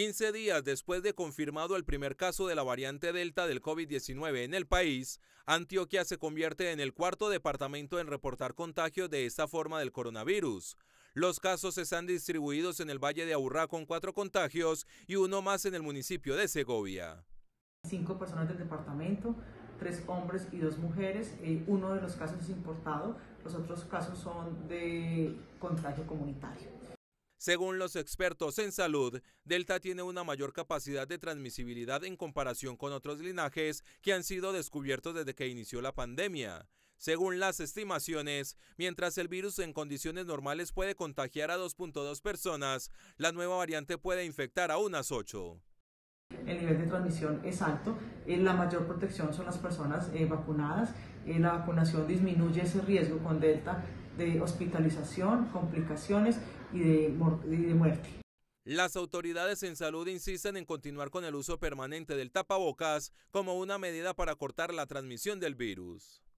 15 días después de confirmado el primer caso de la variante Delta del COVID-19 en el país, Antioquia se convierte en el cuarto departamento en reportar contagios de esta forma del coronavirus. Los casos están distribuidos en el Valle de Aburrá con cuatro contagios y uno más en el municipio de Segovia. Cinco personas del departamento, tres hombres y dos mujeres. Eh, uno de los casos es importado, los otros casos son de contagio comunitario. Según los expertos en salud, Delta tiene una mayor capacidad de transmisibilidad en comparación con otros linajes que han sido descubiertos desde que inició la pandemia. Según las estimaciones, mientras el virus en condiciones normales puede contagiar a 2.2 personas, la nueva variante puede infectar a unas 8. El nivel de transmisión es alto, eh, la mayor protección son las personas eh, vacunadas, eh, la vacunación disminuye ese riesgo con Delta de hospitalización, complicaciones y de, de muerte. Las autoridades en salud insisten en continuar con el uso permanente del tapabocas como una medida para cortar la transmisión del virus.